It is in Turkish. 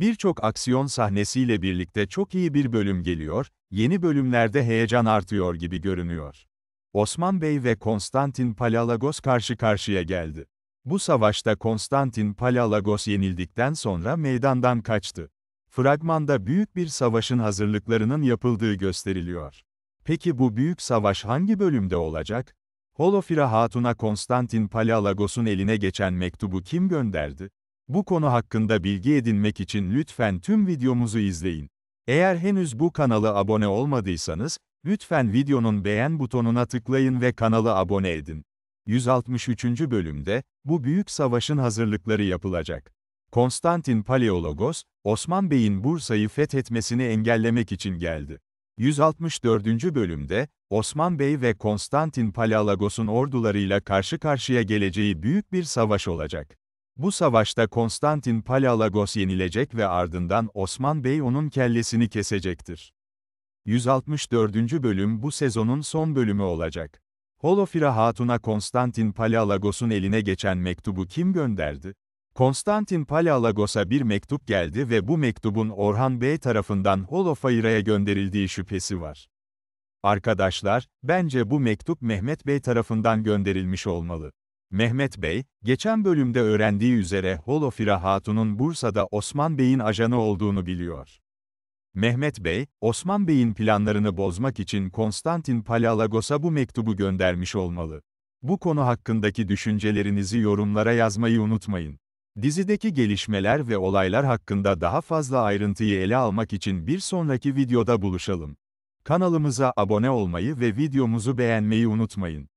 Birçok aksiyon sahnesiyle birlikte çok iyi bir bölüm geliyor, yeni bölümlerde heyecan artıyor gibi görünüyor. Osman Bey ve Konstantin Palalagos karşı karşıya geldi. Bu savaşta Konstantin Palalagos yenildikten sonra meydandan kaçtı. Fragmanda büyük bir savaşın hazırlıklarının yapıldığı gösteriliyor. Peki bu büyük savaş hangi bölümde olacak? Holofira Hatun'a Konstantin Palalagos'un eline geçen mektubu kim gönderdi? Bu konu hakkında bilgi edinmek için lütfen tüm videomuzu izleyin. Eğer henüz bu kanalı abone olmadıysanız, lütfen videonun beğen butonuna tıklayın ve kanala abone edin. 163. bölümde, bu büyük savaşın hazırlıkları yapılacak. Konstantin Paleologos, Osman Bey'in Bursa'yı fethetmesini engellemek için geldi. 164. bölümde, Osman Bey ve Konstantin Paleologos'un ordularıyla karşı karşıya geleceği büyük bir savaş olacak. Bu savaşta Konstantin Palalagos yenilecek ve ardından Osman Bey onun kellesini kesecektir. 164. bölüm bu sezonun son bölümü olacak. Holofira Hatun'a Konstantin Palalagos'un eline geçen mektubu kim gönderdi? Konstantin Palalagos'a bir mektup geldi ve bu mektubun Orhan Bey tarafından Holofaira'ya gönderildiği şüphesi var. Arkadaşlar, bence bu mektup Mehmet Bey tarafından gönderilmiş olmalı. Mehmet Bey, geçen bölümde öğrendiği üzere Holofira Hatun'un Bursa'da Osman Bey'in ajanı olduğunu biliyor. Mehmet Bey, Osman Bey'in planlarını bozmak için Konstantin Palalagos'a bu mektubu göndermiş olmalı. Bu konu hakkındaki düşüncelerinizi yorumlara yazmayı unutmayın. Dizideki gelişmeler ve olaylar hakkında daha fazla ayrıntıyı ele almak için bir sonraki videoda buluşalım. Kanalımıza abone olmayı ve videomuzu beğenmeyi unutmayın.